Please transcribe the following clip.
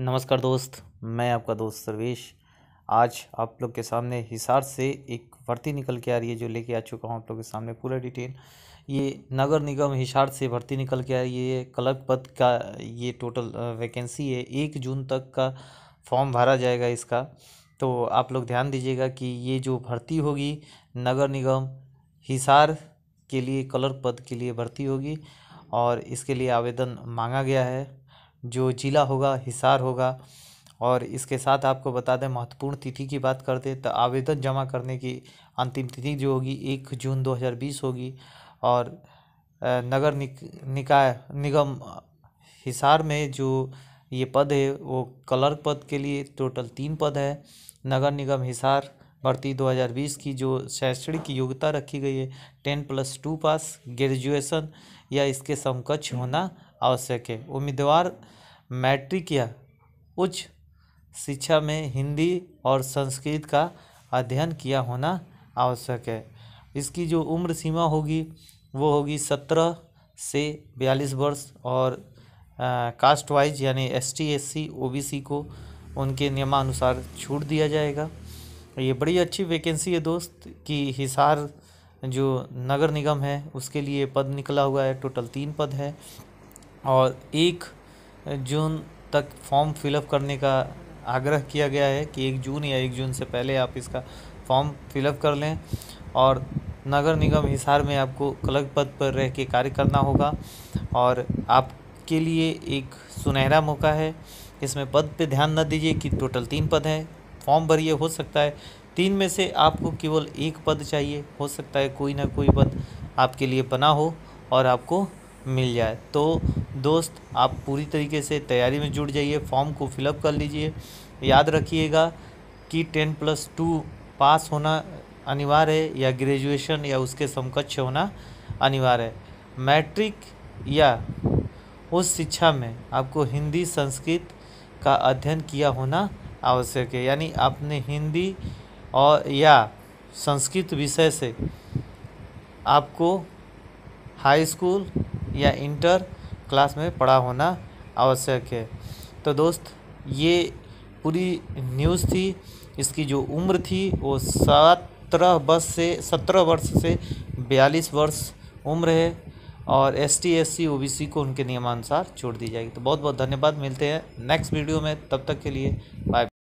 नमस्कार दोस्त मैं आपका दोस्त सर्वेश आज आप लोग के सामने हिसार से एक भर्ती निकल के आ रही है जो लेके आ चुका हूँ आप लोग के सामने पूरा डिटेल ये नगर निगम हिसार से भर्ती निकल के आ रही है क्लर्क पद का ये टोटल वैकेंसी है एक जून तक का फॉर्म भरा जाएगा इसका तो आप लोग ध्यान दीजिएगा कि ये जो भर्ती होगी नगर निगम हिसार के लिए क्लर्क पद के लिए भर्ती होगी और इसके लिए आवेदन मांगा गया है जो ज़िला होगा हिसार होगा और इसके साथ आपको बता दें महत्वपूर्ण तिथि की बात करते तो आवेदन जमा करने की अंतिम तिथि जो होगी एक जून 2020 होगी और नगर निक, निकाय निगम हिसार में जो ये पद है वो क्लर्क पद के लिए टोटल तीन पद है नगर निगम हिसार भर्ती 2020 की जो शैक्षणिक योग्यता रखी गई है ten plus two pass graduation या इसके समकक्ष होना आवश्यक है उम्मीदवार मैट्रिक या उच्च शिक्षा में हिंदी और संस्कृत का अध्ययन किया होना आवश्यक है इसकी जो उम्र सीमा होगी वो होगी सत्रह से बयालीस वर्ष और कास्ट वाइज यानी S T S C O B C को उनके नियमानुसार छूट दिया जाएगा ये बड़ी अच्छी वैकेंसी है दोस्त कि हिसार जो नगर निगम है उसके लिए पद निकला हुआ है टोटल तीन पद है और एक जून तक फॉर्म फिलअप करने का आग्रह किया गया है कि एक जून या एक जून से पहले आप इसका फॉर्म फिलअप कर लें और नगर निगम हिसार में आपको कलक पद पर रह के कार्य करना होगा और आपके लिए एक सुनहरा मौका है इसमें पद पे ध्यान न दीजिए कि टोटल तीन पद हैं फॉर्म भरिए हो सकता है तीन में से आपको केवल एक पद चाहिए हो सकता है कोई ना कोई पद आपके लिए बना हो और आपको मिल जाए तो दोस्त आप पूरी तरीके से तैयारी में जुट जाइए फॉर्म को फिलअप कर लीजिए याद रखिएगा कि टेन प्लस टू पास होना अनिवार्य है या ग्रेजुएशन या उसके समकक्ष होना अनिवार्य है मैट्रिक या उस शिक्षा में आपको हिंदी संस्कृत का अध्ययन किया होना आवश्यक है यानी आपने हिंदी और या संस्कृत विषय से आपको हाई स्कूल या इंटर क्लास में पढ़ा होना आवश्यक है तो दोस्त ये पूरी न्यूज़ थी इसकी जो उम्र थी वो सत्रह वर्ष से सत्रह वर्ष से बयालीस वर्ष उम्र है और S T S C O B C को उनके नियमानुसार छोड़ दी जाएगी तो बहुत बहुत धन्यवाद मिलते हैं नेक्स्ट वीडियो में तब तक के लिए बाय